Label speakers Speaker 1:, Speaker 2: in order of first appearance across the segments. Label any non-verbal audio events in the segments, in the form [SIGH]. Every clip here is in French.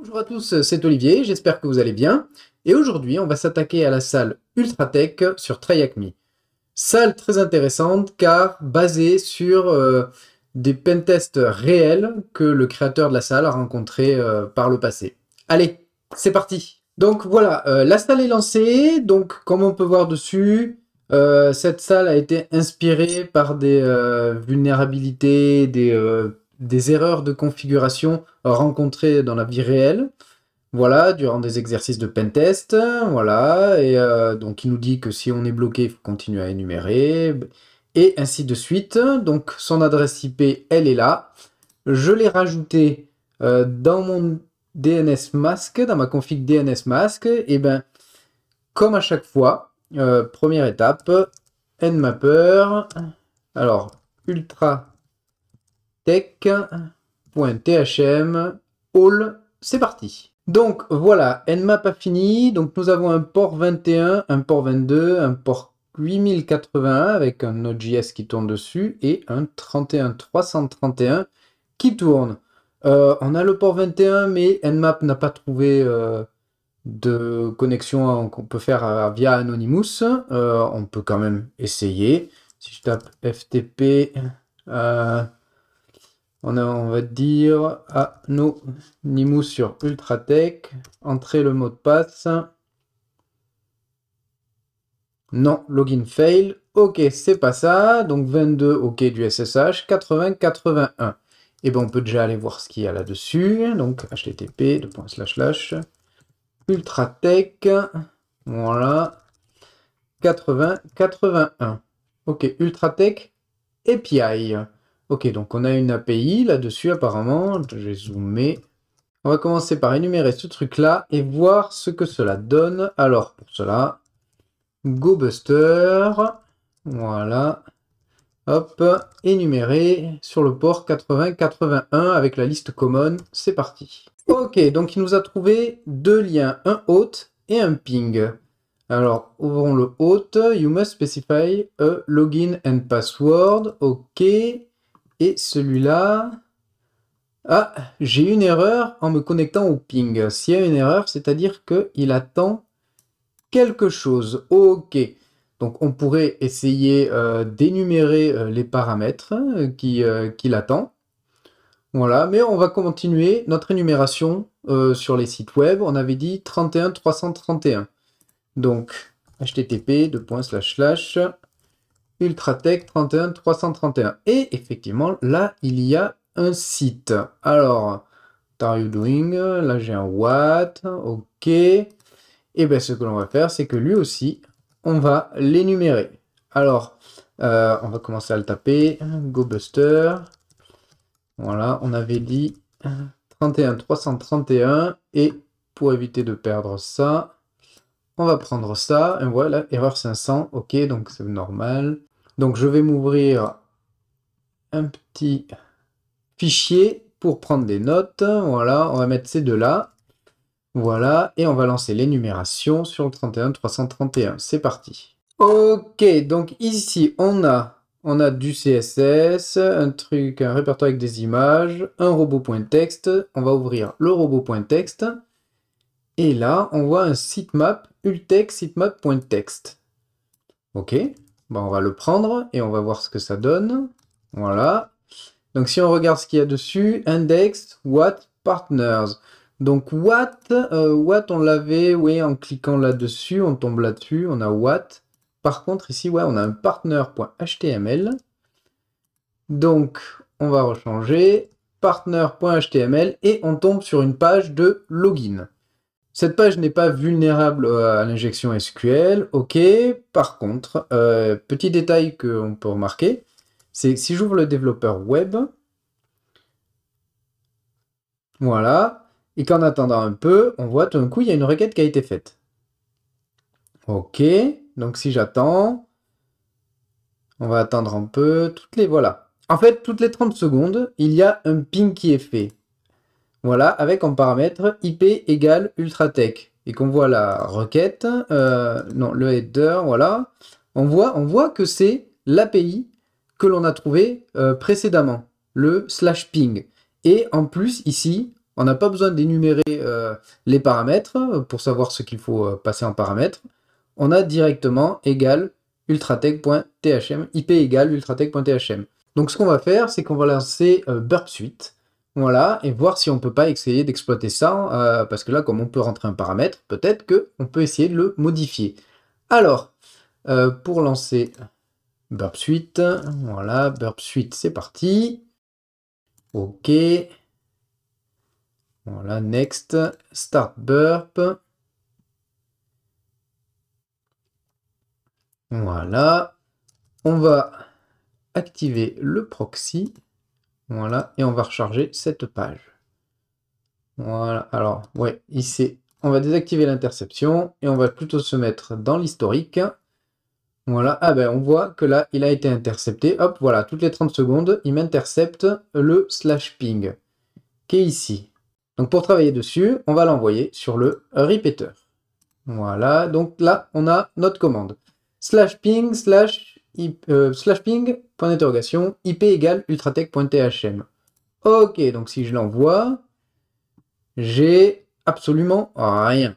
Speaker 1: Bonjour à tous, c'est Olivier, j'espère que vous allez bien. Et aujourd'hui, on va s'attaquer à la salle Ultratech sur TryAcme. Salle très intéressante car basée sur euh, des pentests réels que le créateur de la salle a rencontrés euh, par le passé. Allez, c'est parti Donc voilà, euh, la salle est lancée, donc comme on peut voir dessus, cette salle a été inspirée par des vulnérabilités, des des erreurs de configuration rencontrées dans la vie réelle. Voilà, durant des exercices de pentest, voilà, et euh, donc il nous dit que si on est bloqué, il faut continuer à énumérer, et ainsi de suite. Donc son adresse IP, elle est là. Je l'ai rajoutée euh, dans mon DNS mask, dans ma config DNS mask, et ben comme à chaque fois, euh, première étape, nmapper, alors ultra thm all. C'est parti. Donc voilà, Nmap a fini. Donc nous avons un port 21, un port 22, un port 8081 avec un Node.js qui tourne dessus et un 331 qui tourne. Euh, on a le port 21, mais Nmap n'a pas trouvé euh, de connexion qu'on peut faire euh, via Anonymous. on peut quand même essayer. Si je tape FTP on, va dire va dire Nimo sur Ultratech, entrer le mot de passe. Non, login fail. Ok, c'est pas ça. Donc 22, ok, du SSH. 8081. 81. Et bien, on peut déjà aller voir ce qu'il y a là-dessus. Donc, http ultratech. Voilà. 8081. 81. Ok, ultratech API. Ok, donc on a une API là-dessus apparemment. J'ai zoomé. On va commencer par énumérer ce truc-là et voir ce que cela donne. Alors, pour cela, GoBuster. Voilà. Hop, énumérer sur le port 8081 81 avec la liste common. C'est parti. Ok, donc il nous a trouvé deux liens, un hôte et un ping. Alors, ouvrons le hôte. You must specify a login and password. Ok. Et celui-là... Ah, j'ai une erreur en me connectant au ping. S'il y a une erreur, c'est-à-dire qu'il attend quelque chose. Ok. Donc on pourrait essayer euh, d'énumérer euh, les paramètres euh, qui, attend. Voilà, mais on va continuer notre énumération sur les sites web. On avait dit 31 331. Donc http://. Ultratech 31 331. Et effectivement, là, il y a un site. Alors, are you doing Là, j'ai un what. OK. Et eh bien, ce que l'on va faire, c'est que lui aussi, on va l'énumérer. Alors, euh, on va commencer à le taper. GoBuster. Voilà, on avait dit 31 331. Et pour éviter de perdre ça, on va prendre ça. Et voilà, erreur 500. OK, donc c'est normal. Donc je vais m'ouvrir un petit fichier pour prendre des notes. Voilà, on va mettre ces deux-là. Voilà, et on va lancer l'énumération sur le 31 331. C'est parti. Ok, donc ici on a on a du CSS, un truc, un répertoire avec des images, un robot.txt. On va ouvrir le robot.txt. Et là, on voit un sitemap, ultex sitemap.txt. OK on va le prendre et on va voir ce que ça donne. Voilà. Donc si on regarde ce qu'il y a dessus, index, what, partners. Donc what, euh, what on l'avait, oui, en cliquant là-dessus, on tombe là-dessus, on a what. Par contre, ici, ouais, on a un partner.html. Donc, on va rechanger partner.html et on tombe sur une page de login. Cette page n'est pas vulnérable euh, à l'injection SQL, ok. Par contre, euh, petit détail qu'on peut remarquer, c'est si j'ouvre le développeur web, voilà, et qu'en attendant un peu, on voit tout d'un coup, il y a une requête qui a été faite. Ok, donc si j'attends, on va attendre un peu, toutes les, voilà. En fait, toutes les 30 secondes, il y a un ping qui est fait. Voilà, avec en paramètre IP égale Ultratech. Et qu'on voit la requête, euh, non, le header, voilà. On voit, on voit que c'est l'API que l'on a trouvé euh, précédemment, le slash ping. Et en plus, ici, on n'a pas besoin d'énumérer euh, les paramètres pour savoir ce qu'il faut passer en paramètres. On a directement égal ultratech.thm, IP égale ultratech.thm. Donc ce qu'on va faire, c'est qu'on va lancer Burp Suite. Voilà, et voir si on peut pas essayer d'exploiter ça, euh, parce que là, comme on peut rentrer un paramètre, peut-être qu'on peut essayer de le modifier. Alors, euh, pour lancer Burp Suite, voilà, Burp Suite, c'est parti. OK. Voilà, Next, Start Burp. Voilà. On va activer le proxy. Voilà, et on va recharger cette page. Voilà, alors, ouais, ici, on va désactiver l'interception et on va plutôt se mettre dans l'historique. Voilà, ah ben on voit que là, il a été intercepté. Hop, voilà, toutes les 30 secondes, il m'intercepte le slash ping qui est ici. Donc pour travailler dessus, on va l'envoyer sur le repeater. Voilà, donc là, on a notre commande. Slash ping, slash, euh, slash ping, point d'interrogation, IP égale ultratech.thm. Ok, donc si je l'envoie, j'ai absolument rien.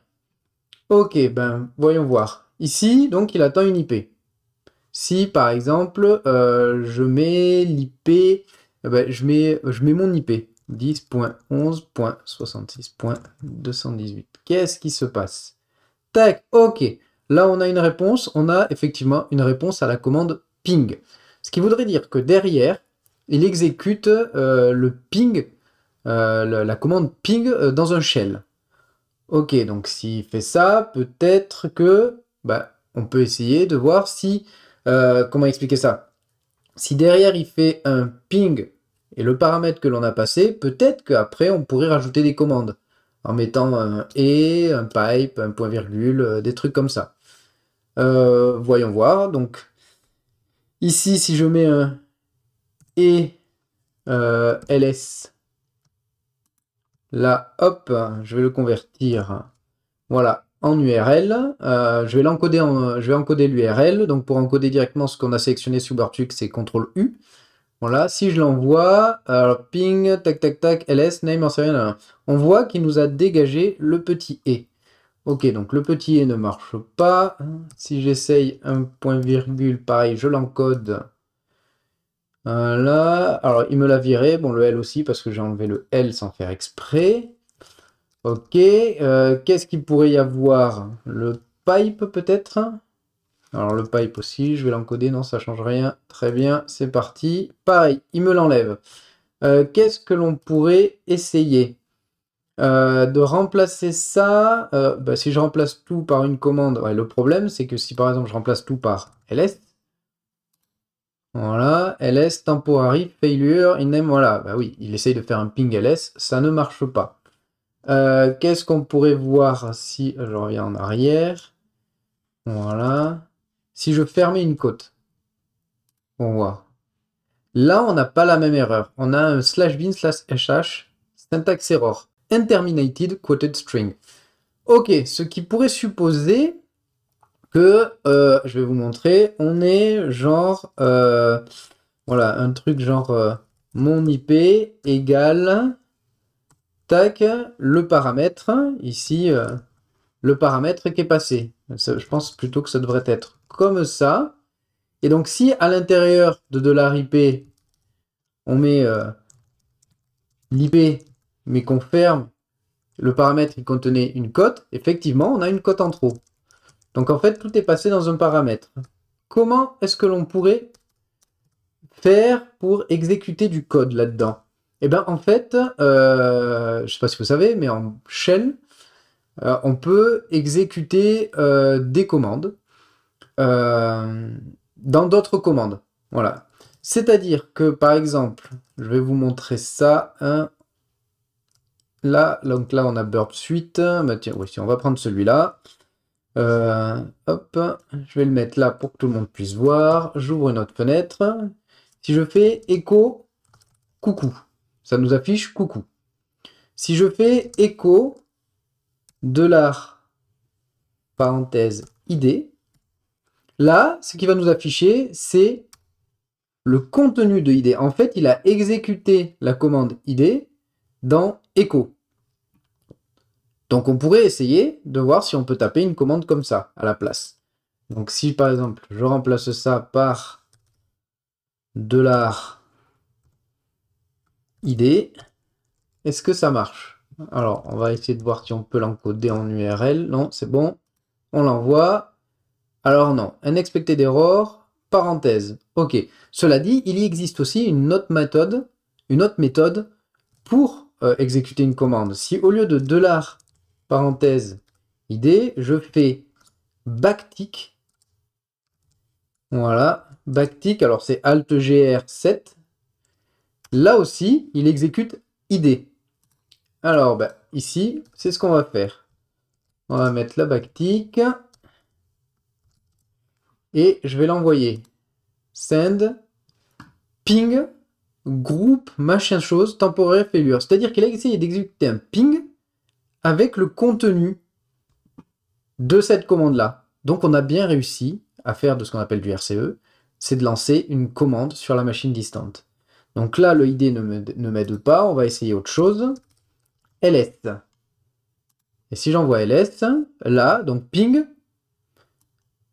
Speaker 1: Ok, ben voyons voir. Ici, donc il attend une IP. Si par exemple, euh, je mets l'IP, euh, ben, je, mets, je mets mon IP 10.11.66.218. Qu'est-ce qui se passe Tac, ok. Là, on a une réponse. On a effectivement une réponse à la commande ping. Ce qui voudrait dire que derrière, il exécute euh, le ping, euh, la commande ping euh, dans un shell. Ok, donc s'il fait ça, peut-être que bah, on peut essayer de voir si. comment expliquer ça Si derrière il fait un ping et le paramètre que l'on a passé, peut-être qu'après on pourrait rajouter des commandes en mettant un et, un pipe, un point virgule, des trucs comme ça. voyons voir. Donc Ici, si je mets un et euh, ls, là, hop, je vais le convertir. Voilà, en URL. Euh, je vais l'encoder, je vais encoder l'URL. Donc pour encoder directement ce qu'on a sélectionné sous Bartuc », c'est CTRL U. Voilà, si je l'envoie, ping, tac tac tac, ls, name, on voit qu'il nous a dégagé le petit et. Ok, donc le petit et ne marche pas. Si j'essaye un point virgule, pareil, je l'encode. Voilà. Alors, il me l'a viré. Bon, le L aussi, parce que j'ai enlevé le L sans faire exprès. Ok. Euh, qu'est-ce qu'il pourrait y avoir Le pipe, peut-être Alors, le pipe aussi, je vais l'encoder. Non, ça change rien. Très bien, c'est parti. Pareil, il me l'enlève. Euh, qu'est-ce que l'on pourrait essayer euh, de remplacer ça, euh, bah, si je remplace tout par une commande, le problème c'est que si par exemple je remplace tout par ls, voilà, ls temporary failure in name, voilà, bah oui, il essaye de faire un ping ls, ça ne marche pas. Euh, qu'est-ce qu'on pourrait voir si je reviens en arrière Voilà, si je fermais une côte, on voit. Là, on n'a pas la même erreur. On a un slash bin slash sh syntax error interminated quoted string. Ok, ce qui pourrait supposer que, euh, je vais vous montrer, on est genre, euh, voilà, un truc genre euh, mon IP égale, tac, le paramètre, ici, le paramètre qui est passé. je pense plutôt que ça devrait être comme ça. Et donc si à l'intérieur de $IP, on met l'IP mais qu'on ferme le paramètre qui contenait une cote, effectivement, on a une cote en trop. Donc en fait, tout est passé dans un paramètre. Comment est-ce que l'on pourrait faire pour exécuter du code là-dedans Eh bien, en fait, euh, je ne sais pas si vous savez, mais en chaîne, euh, on peut exécuter euh, des commandes dans d'autres commandes. Voilà. C'est-à-dire que, par exemple, je vais vous montrer ça. Hein, là, donc là, on a Burp Suite. Bah, on va prendre celui-là. Euh, hop, je vais le mettre là pour que tout le monde puisse voir. J'ouvre une autre fenêtre. Si je fais écho, coucou, ça nous affiche coucou. Si je fais écho, dollar, parenthèse, id, là, ce qui va nous afficher, c'est le contenu de id. En fait, il a exécuté la commande id dans écho. Donc on pourrait essayer de voir si on peut taper une commande comme ça à la place. Donc si par exemple je remplace ça par dollar id, est-ce que ça marche Alors on va essayer de voir si on peut l'encoder en URL. Non, c'est bon. On l'envoie. Alors non, unexpected error, parenthèse. Ok. Cela dit, il y existe aussi une autre méthode, une autre méthode pour euh, exécuter une commande. Si au lieu de dollar parenthèse id, je fais backtick, voilà, backtick, alors c'est gr 7 là aussi, il exécute id. Alors, ben, ici, c'est ce qu'on va faire. On va mettre la backtick et je vais l'envoyer. Send ping groupe machin chose temporaire failure. C'est-à-dire qu'il a essayé d'exécuter un ping avec le contenu de cette commande-là. Donc on a bien réussi à faire de ce qu'on appelle du RCE, c'est de lancer une commande sur la machine distante. Donc là, le ID ne m'aide pas, on va essayer autre chose. LS. Et si j'envoie LS, là, donc ping,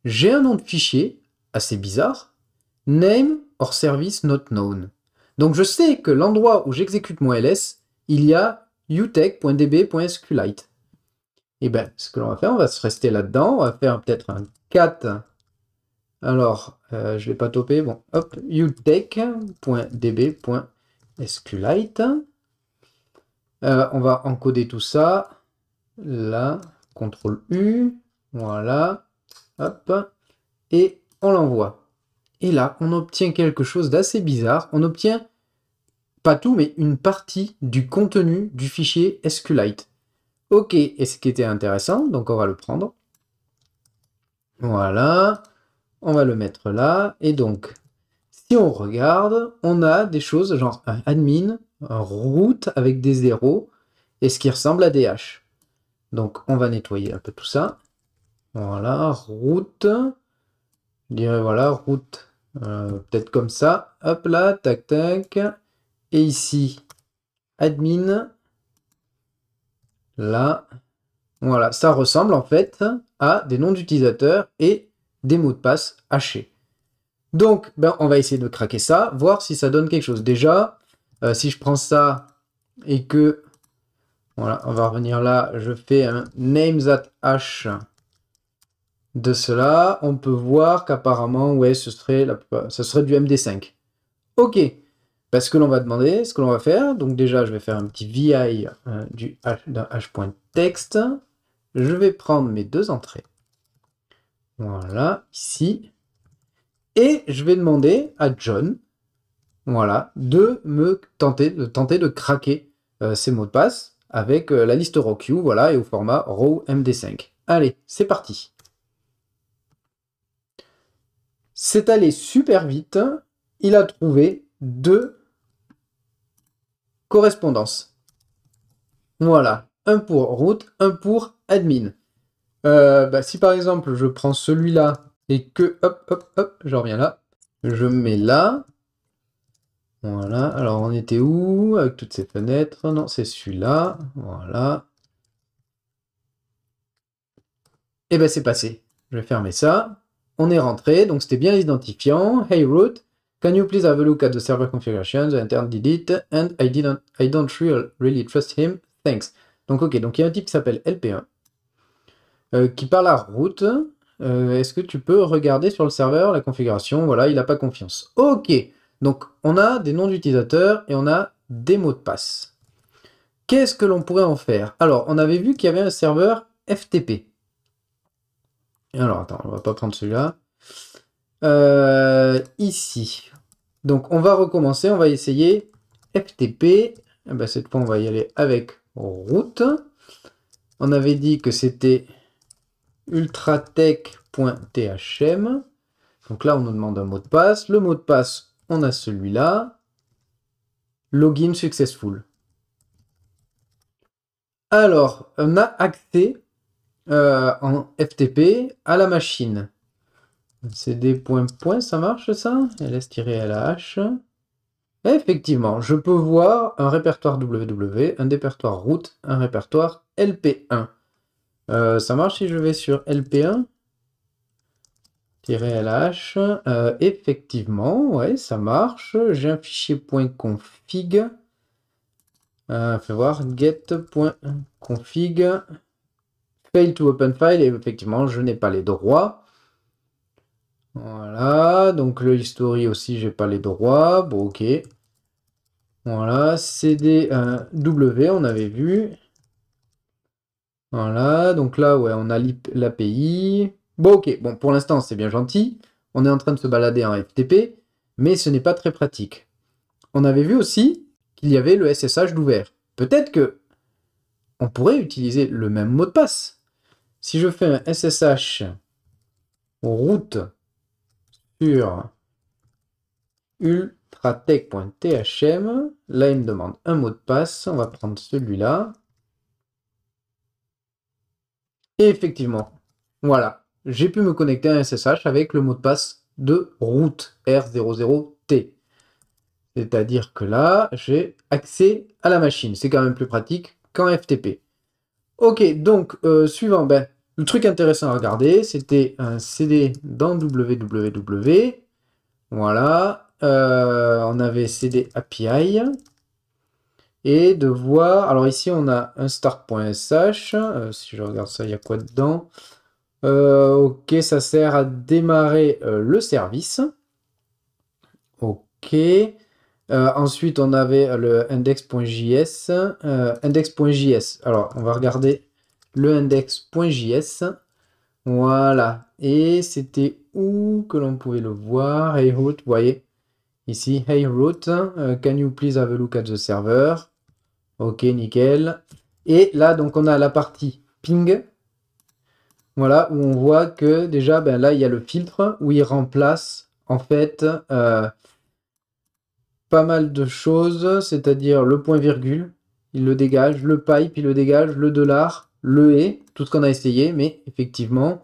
Speaker 1: j'ai un nom de fichier, assez bizarre, name or service not known. Donc je sais que l'endroit où j'exécute mon ls, il y a utech.db.sqlite. Et eh bien, ce que l'on va faire, on va se rester là-dedans. On va faire peut-être un cat. Alors, euh, je ne vais pas toper. Bon, hop, utech.db.sqlite. Euh, on va encoder tout ça. Là, CTRL U. Voilà. Hop. Et on l'envoie. Et là, on obtient quelque chose d'assez bizarre. On obtient, pas tout, mais une partie du contenu du fichier SQLite. Ok, et ce qui était intéressant, donc on va le prendre. Voilà, on va le mettre là. Et donc, si on regarde, on a des choses genre un admin, route avec des zéros et ce qui ressemble à des h. Donc on va nettoyer un peu tout ça. Voilà, route. Je dirais voilà, route euh, peut-être comme ça. Hop là, tac, tac. Et ici, admin. Là. Voilà, ça ressemble en fait à des noms d'utilisateurs et des mots de passe hachés. Donc, ben, on va essayer de craquer ça, voir si ça donne quelque chose. Déjà, euh, si je prends ça et que... Voilà, on va revenir là. Je fais un names at hash, de cela, on peut voir qu'apparemment, ouais, ce serait, du MD5. Ok, parce que l'on va demander, ce que l'on va faire, donc déjà, je vais faire un petit VI euh, du d'un h.text. Je vais prendre mes deux entrées. Voilà, ici. Et je vais demander à John, voilà, de me tenter de, tenter de craquer euh, ces mots de passe avec euh, la liste ROQ, voilà, et au format RAW MD5. Allez, c'est parti C'est allé super vite. Il a trouvé deux correspondances. Voilà, un pour route, un pour admin. Euh, bah, si par exemple je prends celui-là et que hop hop hop, je reviens là, je mets là. Voilà, alors on était où avec toutes ces fenêtres Non, c'est celui-là. Voilà. Et eh ben c'est passé. Je vais fermer ça. On est rentré, donc c'était bien identifiant. Hey root, can you please have a look at the server configuration? The intern did it and I didn't, I don't really trust him. Thanks. Donc ok, donc il y a un type qui s'appelle LP1 euh, qui parle à root. Euh, est-ce que tu peux regarder sur le serveur la configuration Voilà, il n'a pas confiance. Ok, donc on a des noms d'utilisateurs et on a des mots de passe. Qu'est-ce que l'on pourrait en faire Alors, on avait vu qu'il y avait un serveur FTP. Alors, attends, on va pas prendre celui-là. Euh, ici. Donc, on va recommencer. On va essayer FTP. Eh ben, cette fois, on va y aller avec route. On avait dit que c'était ultratech.thm. Donc là, on nous demande un mot de passe. Le mot de passe, on a celui-là. Login successful. Alors, on a accès euh, en FTP à la machine. CD point point, ça marche ça LS-LH. Effectivement, je peux voir un répertoire ww, un répertoire root, un répertoire euh, lp1. ça marche si je vais sur lp1 lh. Euh, effectivement, ouais, ça marche. J'ai un fichier .config. fais voir get.config fail to open file, et effectivement, je n'ai pas les droits. Voilà, donc le history aussi, j'ai pas les droits. Bon, ok. Voilà, cd euh, W, on avait vu. Voilà, donc là, ouais, on a l'API. Bon, ok, bon, pour l'instant, c'est bien gentil. On est en train de se balader en FTP, mais ce n'est pas très pratique. On avait vu aussi qu'il y avait le SSH d'ouvert. Peut-être que on pourrait utiliser le même mot de passe si je fais un SSH route sur ultratech.thm, là il me demande un mot de passe, on va prendre celui-là. Et effectivement, voilà, j'ai pu me connecter à un SSH avec le mot de passe de route R00T. C'est-à-dire que là, j'ai accès à la machine. C'est quand même plus pratique qu'en FTP. Ok, donc, euh, suivant, ben, le truc intéressant à regarder, c'était un CD dans www. Voilà. Euh, on avait CD API. Et de voir, alors ici on a un start.sh, euh, si je regarde ça, il y a quoi dedans Ok, ça sert à démarrer le service. Ok. Euh, ensuite, on avait le index.js. Euh, index.js. Alors, on va regarder le index.js. Voilà. Et c'était où que l'on pouvait le voir Hey root, vous voyez ici. Hey root, euh, can you please have a look at the server Ok, nickel. Et là, donc, on a la partie ping. Voilà, où on voit que déjà, ben là, il y a le filtre où il remplace, en fait, pas mal de choses, c'est-à-dire le point-virgule, il le dégage, le pipe, il le dégage, le dollar, le et, tout ce qu'on a essayé, mais effectivement,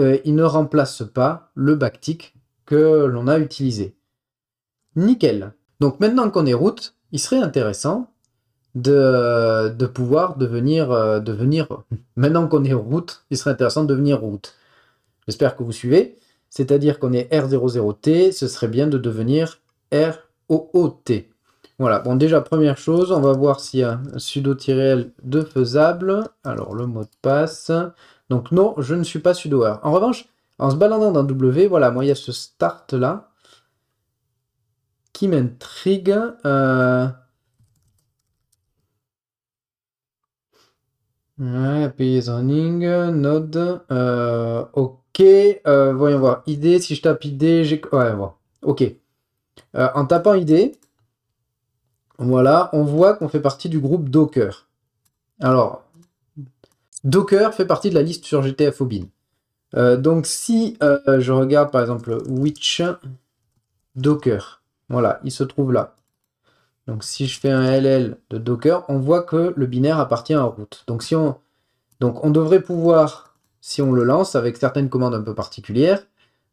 Speaker 1: euh, il ne remplace pas le backtick que l'on a utilisé. Nickel. Donc maintenant qu'on est route, il serait intéressant de, pouvoir devenir, euh, devenir... [LAUGHS] Maintenant qu'on est route, il serait intéressant de devenir route. J'espère que vous suivez. C'est-à-dire qu'on est R00T, ce serait bien de devenir R OOT. Voilà, bon déjà première chose, on va voir s'il y a sudo-l de faisable. Alors le mot de passe. Donc non, je ne suis pas sudoer. En revanche, en se baladant dans W, voilà, moi il y a ce start là qui m'intrigue. Euh... Ouais, node, euh, ok, euh, voyons voir, ID, si je tape ID, j'ai... Ouais, voilà. ok. Euh, en tapant ID, voilà, on voit qu'on fait partie du groupe Docker. Alors, Docker fait partie de la liste sur GTFOBIN. Euh, donc si euh, je regarde par exemple which Docker, voilà, il se trouve là. Donc si je fais un LL de Docker, on voit que le binaire appartient à root. Donc, si on, donc on devrait pouvoir, si on le lance avec certaines commandes un peu particulières,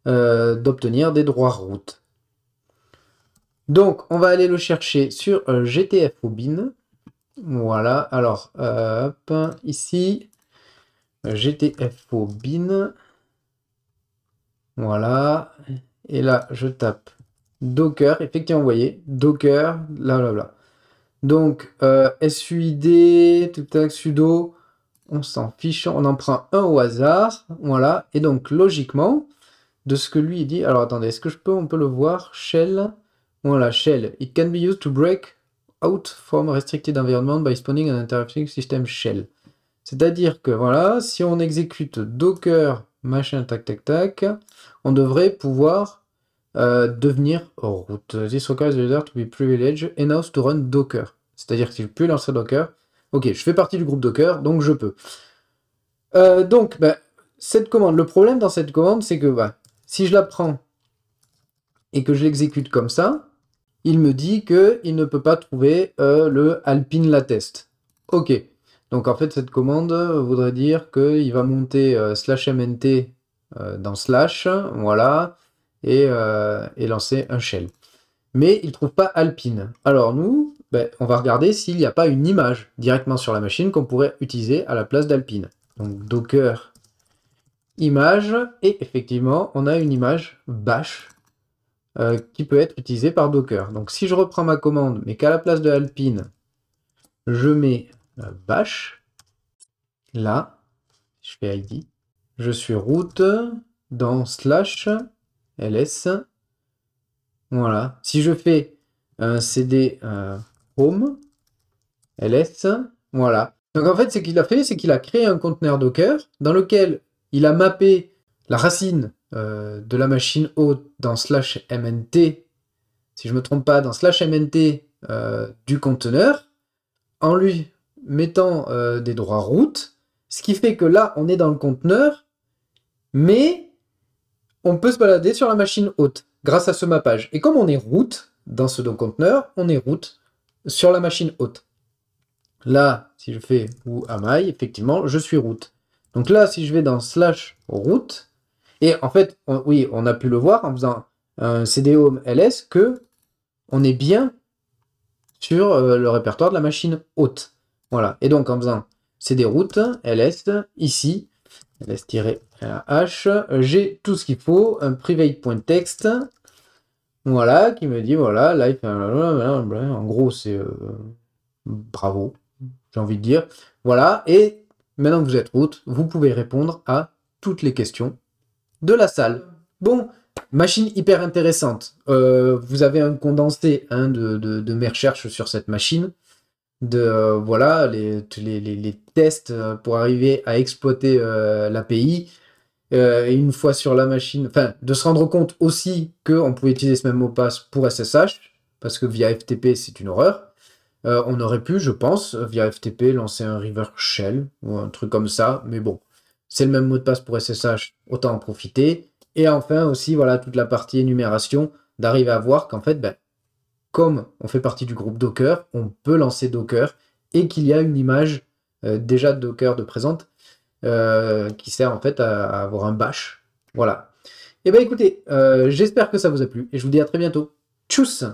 Speaker 1: d'obtenir des droits route. Donc, on va aller le chercher sur euh, GTFObin. Bin. Voilà, alors, ici, euh, GTFObin. Voilà, et là, je tape Docker. Effectivement, vous voyez, Docker, là, là, là. Donc, euh, SUID, tout tac, sudo, on s'en fiche, on en prend un au hasard. Voilà, et donc, logiquement, de ce que lui, dit... Alors, attendez, est-ce que je peux, on peut le voir Shell... Voilà, shell. It can be used to break out from a restricted environment by spawning an interrupting system shell. C'est-à-dire que voilà, si on exécute Docker machin tac tac tac, on devrait pouvoir euh, devenir route. This requires the user to be privileged enough to run Docker. C'est-à-dire que si je peux lancer Docker, ok, je fais partie du groupe Docker, donc je peux. Euh, donc, bah, cette commande, le problème dans cette commande, c'est que bah, si je la prends et que je l'exécute comme ça, il me dit qu'il ne peut pas trouver euh, le Alpine Latest. Ok. Donc en fait, cette commande voudrait dire qu'il va monter euh, slash mnt euh, dans slash, voilà, et, lancer un shell. Mais il ne trouve pas Alpine. Alors nous, ben, on va regarder s'il n'y a pas une image directement sur la machine qu'on pourrait utiliser à la place d'Alpine. Donc Docker image, et effectivement, on a une image bash euh, qui peut être utilisé par Docker. Donc si je reprends ma commande, mais qu'à la place de Alpine, je mets euh, bash, là, je fais ID, je suis root dans slash ls, voilà. Si je fais un cd euh, home, ls, voilà. Donc en fait, ce qu'il a fait, c'est qu'il a créé un conteneur Docker dans lequel il a mappé la racine euh, de la machine haute dans slash mnt, si je me trompe pas, dans slash mnt euh, du conteneur, en lui mettant euh, des droits route, ce qui fait que là, on est dans le conteneur, mais on peut se balader sur la machine haute grâce à ce mappage. Et comme on est route dans ce conteneur, on est route sur la machine haute. Là, si je fais ou am effectivement, je suis route. Donc là, si je vais dans slash route, et en fait, oui, on a pu le voir en faisant un home LS que on est bien sur euh, le répertoire de la machine haute. Voilà. Et donc en faisant CD route LS ici, LS-H, j'ai tout ce qu'il faut, un private.txt voilà, qui me dit voilà, life. Euh, en gros c'est euh, bravo, j'ai envie de dire. Voilà, et maintenant que vous êtes route, vous pouvez répondre à toutes les questions de la salle. Bon, machine hyper intéressante. Euh, vous avez un condensé hein, de, mes recherches sur cette machine. De, euh, voilà, les, tests euh, pour arriver à exploiter l'API. et une fois sur la machine, enfin, de se rendre compte aussi qu'on pouvait utiliser ce même mot de passe pour SSH, parce que via FTP, c'est une horreur. on aurait pu, je pense, via FTP, lancer un river shell ou un truc comme ça, mais bon c'est le même mot de passe pour SSH, autant en profiter. Et enfin aussi, voilà, toute la partie énumération, d'arriver à voir qu'en fait, ben, comme on fait partie du groupe Docker, on peut lancer Docker et qu'il y a une image euh, déjà Docker de présente euh, qui sert en fait à, avoir un bash. Voilà. Eh bien écoutez, euh, j'espère que ça vous a plu et je vous dis à très bientôt. Tchuss